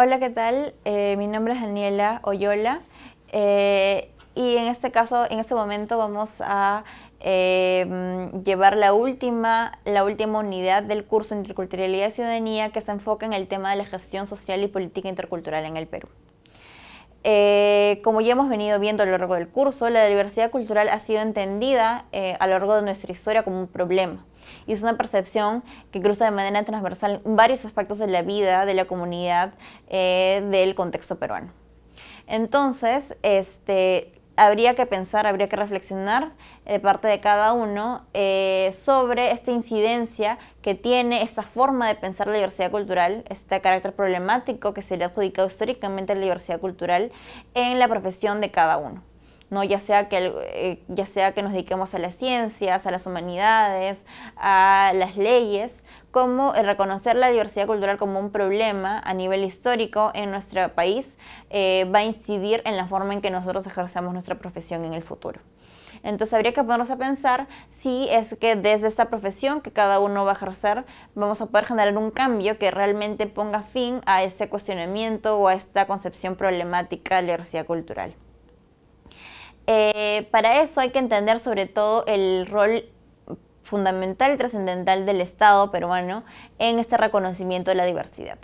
Hola, ¿qué tal? Eh, mi nombre es Daniela Oyola eh, y en este caso, en este momento vamos a eh, llevar la última, la última unidad del curso Interculturalidad y Ciudadanía que se enfoca en el tema de la gestión social y política intercultural en el Perú. Eh, como ya hemos venido viendo a lo largo del curso, la diversidad cultural ha sido entendida eh, a lo largo de nuestra historia como un problema y es una percepción que cruza de manera transversal varios aspectos de la vida de la comunidad eh, del contexto peruano. Entonces, este, habría que pensar, habría que reflexionar eh, de parte de cada uno eh, sobre esta incidencia que tiene esta forma de pensar la diversidad cultural, este carácter problemático que se le ha adjudicado históricamente a la diversidad cultural en la profesión de cada uno. ¿no? Ya, sea que, eh, ya sea que nos dediquemos a las ciencias, a las humanidades, a las leyes, cómo reconocer la diversidad cultural como un problema a nivel histórico en nuestro país eh, va a incidir en la forma en que nosotros ejercemos nuestra profesión en el futuro. Entonces habría que ponernos a pensar si es que desde esta profesión que cada uno va a ejercer vamos a poder generar un cambio que realmente ponga fin a ese cuestionamiento o a esta concepción problemática de la diversidad cultural. Eh, para eso hay que entender sobre todo el rol fundamental y trascendental del Estado peruano en este reconocimiento de la diversidad.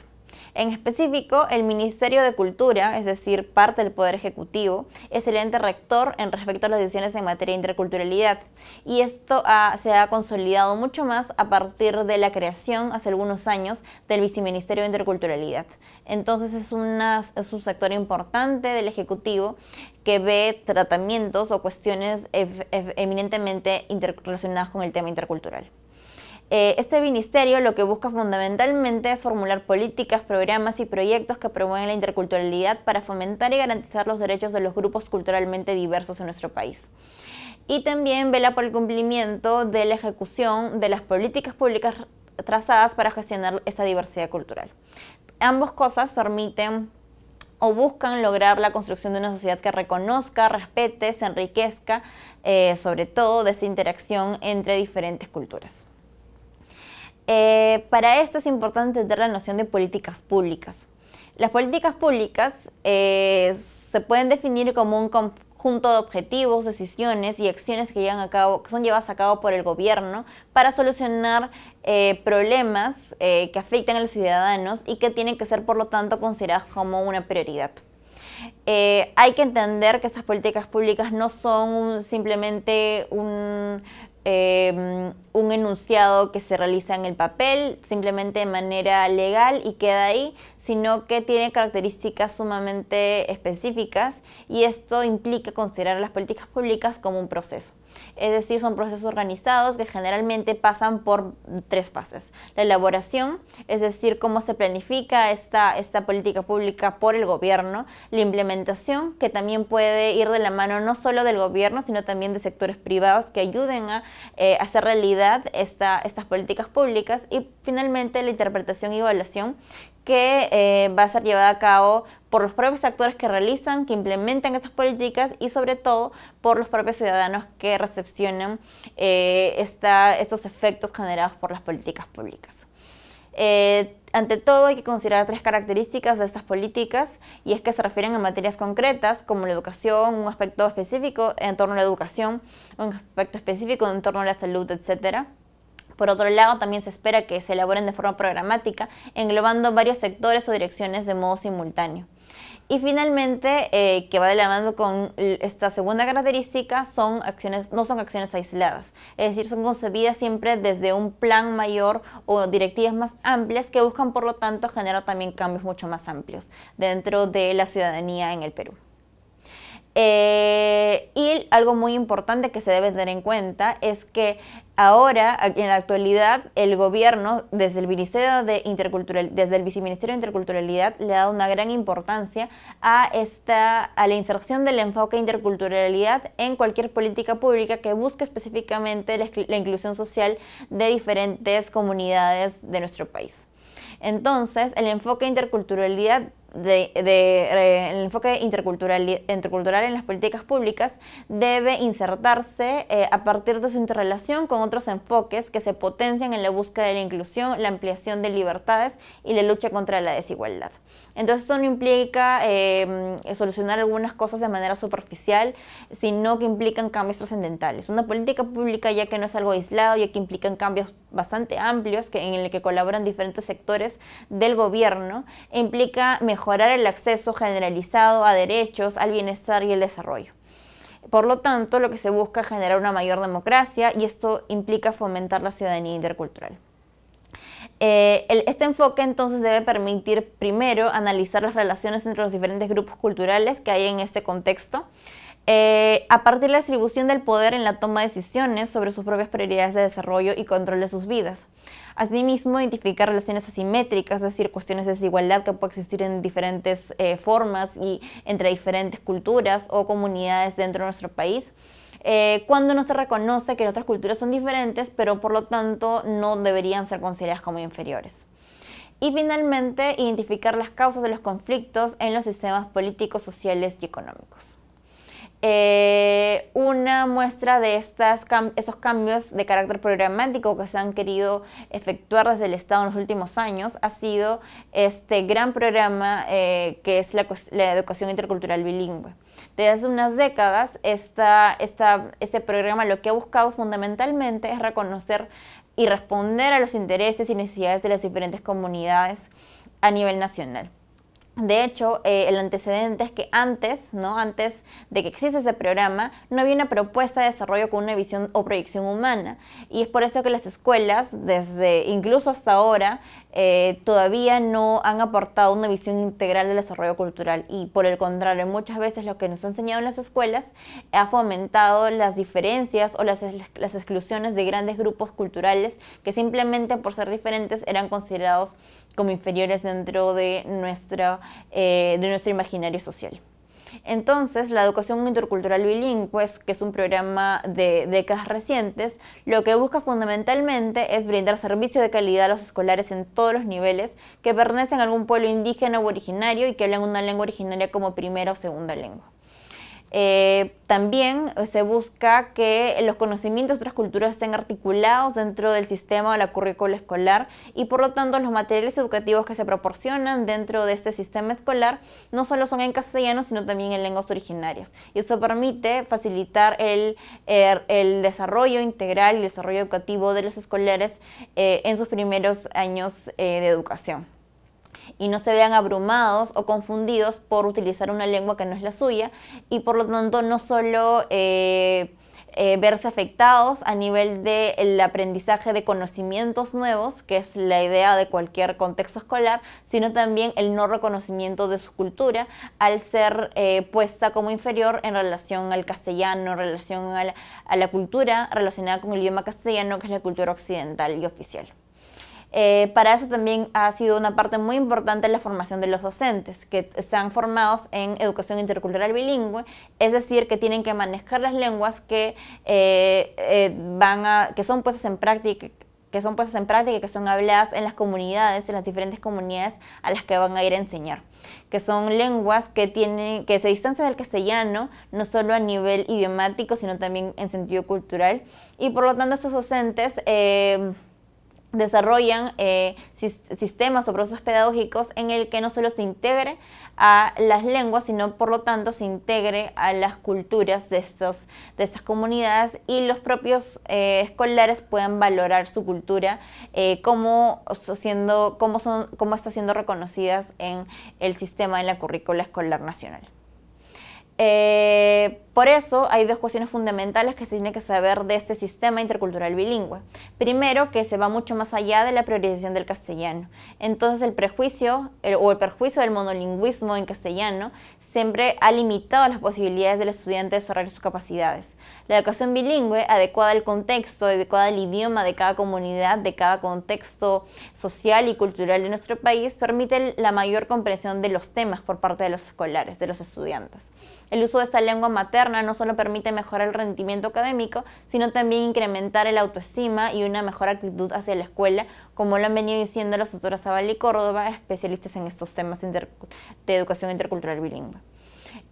En específico, el Ministerio de Cultura, es decir, parte del Poder Ejecutivo, es el ente rector en respecto a las decisiones en materia de interculturalidad. Y esto se ha consolidado mucho más a partir de la creación hace algunos años del Viceministerio de Interculturalidad. Entonces es, es un sector importante del Ejecutivo que ve tratamientos o cuestiones eminentemente relacionadas con el tema intercultural. Eh, este ministerio lo que busca fundamentalmente es formular políticas, programas y proyectos que promuevan la interculturalidad para fomentar y garantizar los derechos de los grupos culturalmente diversos en nuestro país. Y también vela por el cumplimiento de la ejecución de las políticas públicas trazadas para gestionar esta diversidad cultural. Ambas cosas permiten o buscan lograr la construcción de una sociedad que reconozca, respete, se enriquezca, eh, sobre todo de esa interacción entre diferentes culturas. Eh, para esto es importante entender la noción de políticas públicas. Las políticas públicas eh, se pueden definir como un conjunto de objetivos, decisiones y acciones que, son llevadas a cabo por el gobierno para solucionar eh, problemas que afectan a los ciudadanos y que tienen que ser, por lo tanto, consideradas como una prioridad. hay que entender que estas políticas públicas no son simplemente un, Em, un enunciado que se realiza en el papel simplemente de manera legal y queda ahí, sino que tiene características sumamente específicas y esto implica considerar las políticas públicas como un proceso. Es decir, son procesos organizados que generalmente pasan por tres fases. La elaboración, es decir, cómo se planifica esta, política pública por el gobierno. La implementación, que también puede ir de la mano no solo del gobierno, sino también de sectores privados que ayuden a eh, hacer realidad estas políticas públicas. Y finalmente la interpretación y evaluación que eh, va a ser llevada a cabo por los propios actores que realizan, que implementan estas políticas y sobre todo por los propios ciudadanos que recepcionan eh, estos efectos generados por las políticas públicas. Eh, ante todo hay que considerar tres características de estas políticas y es que se refieren a materias concretas como la educación, un aspecto específico en torno a la educación, un aspecto específico en torno a la salud, etc. Por otro lado, también se espera que se elaboren de forma programática, englobando varios sectores o direcciones de modo simultáneo. Y finalmente, eh, que va de la mano con esta segunda característica, son acciones, no son acciones aisladas, es decir, son concebidas siempre desde un plan mayor o directivas más amplias que buscan, por lo tanto, generar también cambios mucho más amplios dentro de la ciudadanía en el Perú. Eh, y algo muy importante que se debe tener en cuenta es que ahora, en la actualidad, el gobierno, desde el de, desde el Viceministerio de Interculturalidad, le da una gran importancia a, esta, a la inserción del enfoque de interculturalidad en cualquier política pública que busque específicamente la, inclusión social de diferentes comunidades de nuestro país. Entonces, el enfoque de interculturalidad de, eh, el enfoque intercultural, en las políticas públicas debe insertarse eh, a partir de su interrelación con otros enfoques que se potencian en la búsqueda de la inclusión, la ampliación de libertades y la lucha contra la desigualdad. Entonces esto no implica eh, solucionar algunas cosas de manera superficial, sino que implican cambios trascendentales. Una política pública ya que no es algo aislado, ya que implican cambios bastante amplios que, en el que colaboran diferentes sectores del gobierno, implica mejor mejorar el acceso generalizado a derechos, al bienestar y el desarrollo. Por lo tanto, lo que se busca es generar una mayor democracia y esto implica fomentar la ciudadanía intercultural. Eh, este enfoque entonces debe permitir primero analizar las relaciones entre los diferentes grupos culturales que hay en este contexto, eh, a partir de la distribución del poder en la toma de decisiones sobre sus propias prioridades de desarrollo y control de sus vidas. Asimismo, identificar relaciones asimétricas, es decir, cuestiones de desigualdad que pueden existir en diferentes eh, formas y entre diferentes culturas o comunidades dentro de nuestro país. Eh, cuando no se reconoce que otras culturas son diferentes, pero por lo tanto no deberían ser consideradas como inferiores. Y finalmente, identificar las causas de los conflictos en los sistemas políticos, sociales y económicos. Eh, una muestra de estas estos cambios de carácter programático que se han querido efectuar desde el Estado en los últimos años ha sido este gran programa eh, que es la, educación intercultural bilingüe. Desde hace unas décadas, este programa lo que ha buscado fundamentalmente es reconocer y responder a los intereses y necesidades de las diferentes comunidades a nivel nacional. De hecho, eh, el antecedente es que antes, ¿no? antes de que exista ese programa, no había una propuesta de desarrollo con una visión o proyección humana. Y es por eso que las escuelas, desde incluso hasta ahora, eh, todavía no han aportado una visión integral del desarrollo cultural y por el contrario, muchas veces lo que nos ha enseñado en las escuelas ha fomentado las diferencias o las, exclusiones de grandes grupos culturales que simplemente por ser diferentes eran considerados como inferiores dentro de, eh, de nuestro imaginario social. Entonces, la educación intercultural bilingüe, que es un programa de décadas recientes, lo que busca fundamentalmente es brindar servicio de calidad a los escolares en todos los niveles que pertenecen a algún pueblo indígena u originario y que hablan una lengua originaria como primera o segunda lengua. Eh, también se busca que los conocimientos de otras culturas estén articulados dentro del sistema de la currícula escolar y por lo tanto los materiales educativos que se proporcionan dentro de este sistema escolar no solo son en castellano sino también en lenguas originarias. Y esto permite facilitar er, el, desarrollo integral y el desarrollo educativo de los escolares eh, en sus primeros años eh, de educación y no se vean abrumados o confundidos por utilizar una lengua que no es la suya y por lo tanto no solo eh, eh, verse afectados a nivel del aprendizaje de conocimientos nuevos, que es la idea de cualquier contexto escolar, sino también el no reconocimiento de su cultura al ser eh, puesta como inferior en relación al castellano, en relación a la cultura relacionada con el idioma castellano, que es la cultura occidental y oficial. Eh, para eso también ha sido una parte muy importante la formación de los docentes, que están formados en educación intercultural bilingüe, es decir, que tienen que manejar las lenguas que, eh, eh, van a, que son puestas en práctica que son en práctica, que son habladas en las comunidades, en las diferentes comunidades a las que van a ir a enseñar, que son lenguas que tienen, que se distancian del castellano, no solo a nivel idiomático, sino también en sentido cultural, y por lo tanto estos docentes desarrollan eh, sistemas o procesos pedagógicos en el que no solo se integre a las lenguas, sino por lo tanto se integre a las culturas de, de estas comunidades y los propios eh, escolares puedan valorar su cultura, eh, como siendo, son, cómo está siendo reconocidas en el sistema de la currícula escolar nacional. Eh, por eso hay dos cuestiones fundamentales que se tiene que saber de este sistema intercultural bilingüe. Primero, que se va mucho más allá de la priorización del castellano. Entonces, el prejuicio o el perjuicio del monolingüismo en castellano siempre ha limitado las posibilidades del estudiante de desarrollar sus capacidades. La educación bilingüe, adecuada al contexto, adecuada al idioma de cada comunidad, de cada contexto social y cultural de nuestro país, permite la mayor comprensión de los temas por parte de los escolares, de los estudiantes. El uso de esta lengua materna no solo permite mejorar el rendimiento académico, sino también incrementar el autoestima y una mejor actitud hacia la escuela, como lo han venido diciendo las autoras Zaval y Córdoba, especialistas en estos temas de educación intercultural bilingüe.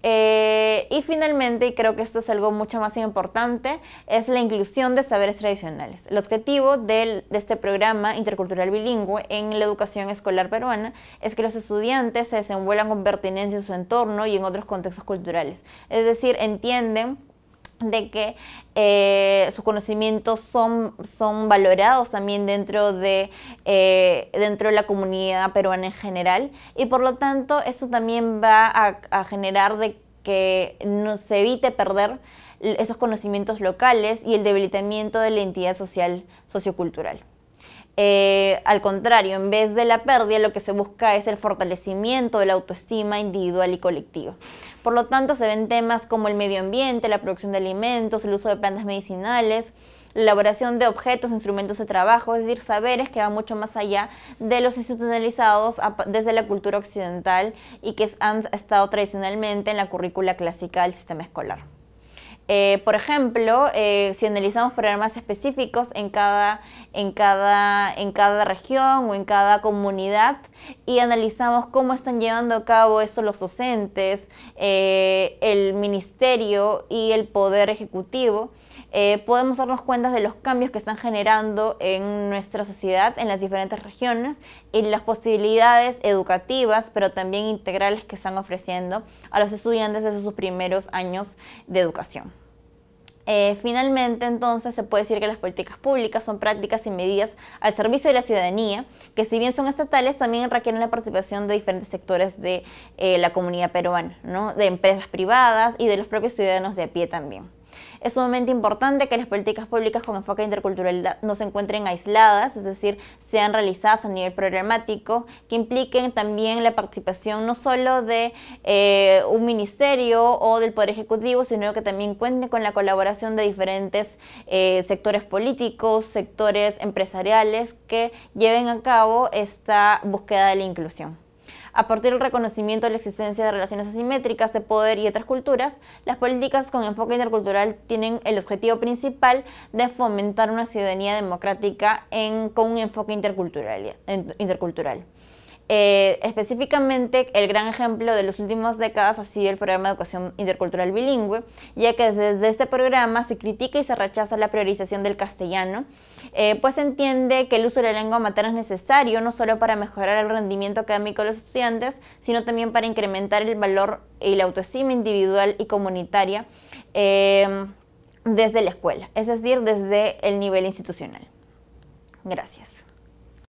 Eh, y finalmente, y creo que esto es algo mucho más importante, es la inclusión de saberes tradicionales. El objetivo de este programa intercultural bilingüe en la educación escolar peruana es que los estudiantes se desenvuelvan con pertinencia en su entorno y en otros contextos culturales. Es decir, entienden de que eh, sus conocimientos son, valorados también dentro de, eh, dentro de la comunidad peruana en general y por lo tanto eso también va a, generar de que no se evite perder esos conocimientos locales y el debilitamiento de la entidad social sociocultural. Eh, al contrario, en vez de la pérdida, lo que se busca es el fortalecimiento de la autoestima individual y colectiva. Por lo tanto, se ven temas como el medio ambiente, la producción de alimentos, el uso de plantas medicinales, la elaboración de objetos, instrumentos de trabajo, es decir, saberes que van mucho más allá de los institucionalizados desde la cultura occidental y que han estado tradicionalmente en la currícula clásica del sistema escolar. Eh, por ejemplo, eh, si analizamos programas específicos en cada, en cada, en cada región o en cada comunidad, y analizamos cómo están llevando a cabo eso los docentes, eh, el ministerio y el poder ejecutivo, eh, podemos darnos cuenta de los cambios que están generando en nuestra sociedad, en las diferentes regiones y las posibilidades educativas, pero también integrales que están ofreciendo a los estudiantes desde sus primeros años de educación. Eh, finalmente, entonces, se puede decir que las políticas públicas son prácticas y medidas al servicio de la ciudadanía, que si bien son estatales, también requieren la participación de diferentes sectores de eh, la comunidad peruana, ¿no? de empresas privadas y de los propios ciudadanos de a pie también. Es sumamente importante que las políticas públicas con enfoque intercultural no se encuentren aisladas, es decir, sean realizadas a nivel programático, que impliquen también la participación no solo de eh, un ministerio o del Poder Ejecutivo, sino que también cuente con la colaboración de diferentes eh, sectores políticos, sectores empresariales que lleven a cabo esta búsqueda de la inclusión. A partir del reconocimiento de la existencia de relaciones asimétricas de poder y otras culturas, las políticas con enfoque intercultural tienen el objetivo principal de fomentar una ciudadanía democrática con un enfoque intercultural. Eh, específicamente el gran ejemplo de las últimas décadas ha sido el programa de educación intercultural bilingüe, ya que desde este programa se critica y se rechaza la priorización del castellano, eh, pues se entiende que el uso de la lengua materna es necesario no solo para mejorar el rendimiento académico de los estudiantes, sino también para incrementar el valor y la autoestima individual y comunitaria eh, desde la escuela, es decir, desde el nivel institucional. Gracias.